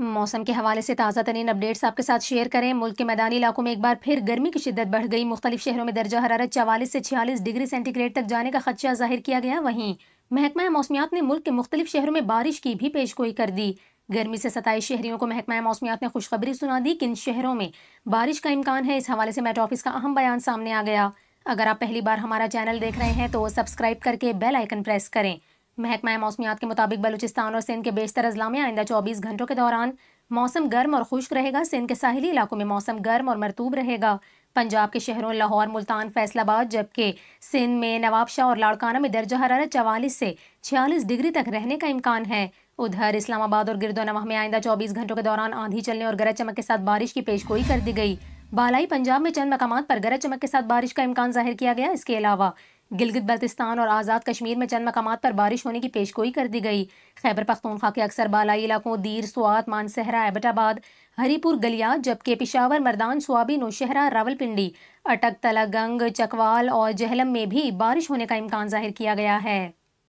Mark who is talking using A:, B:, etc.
A: मौसम के हवाले से ताज़ा तरीन अपडेट्स आपके साथ शेयर करें मुल्क के मैदानी इलाकों में एक बार फिर गर्मी की शिदत बढ़ गई मुख्तलिफ शहरों में दर्जा हरारत चवालीस से छियालीस डिग्री सेंटीग्रेड तक जाने का खदशा जाहिर किया गया वहीं महकमा मौसमियात ने मुल्क के मुख्तलिफ शहरों में बारिश की भी पेशगोई कर दी गर्मी से सताई शहरियों को महकमा मौसमियात ने खुशखबरी सुना दी किन शहरों में बारिश का इम्कान है इस हवाले से मेट ऑफिस का अहम बयान सामने आ गया अगर आप पहली बार हमारा चैनल देख रहे हैं तो सब्सक्राइब करके बेल आइकन प्रेस करें महकमा मौसमियात के मुताबिक बलूचिस्तान और सिंध के बेशतर अजला में आइंदा चौबीस घंटों के दौरान मौसम गर्म और खुश्क रहेगा सिंध के साहली इलाकों में मौसम गर्म और मरतूब रहेगा पंजाब के शहरों लाहौर मुल्तान फैसलाबाद जबकि सिंध में नवाबशाह और लाड़काना में दर्जा हरारत चवालीस से छियालीस डिग्री तक रहने का इम्कान है उधर इस्लामाबाद और गिरदोनवा में आइंदा चौबीस घंटों के दौरान आंधी चलने और गरज चमक के साथ बारिश की पेशगोई कर दी गई बालाई पंजाब में चंद मकाम पर गरज चमक के साथ बारिश का इम्कान जाहिर किया गया इसके अलावा गिलगित बल्तिस्तान और आज़ाद कश्मीर में चंद मकाम पर बारिश होने की पेशगोई कर दी गई खैबर पख्तूनख्वा के अक्सर बालाई इलाकों दीर स्वात मानसहरा एबटाबाद हरीपुर गलिया जबकि पिशावर मर्दान स्वाबी नौशहरा रावलपिंडी अटक तलागंग चकवाल और जहलम में भी बारिश होने का इम्कान जाहिर किया गया है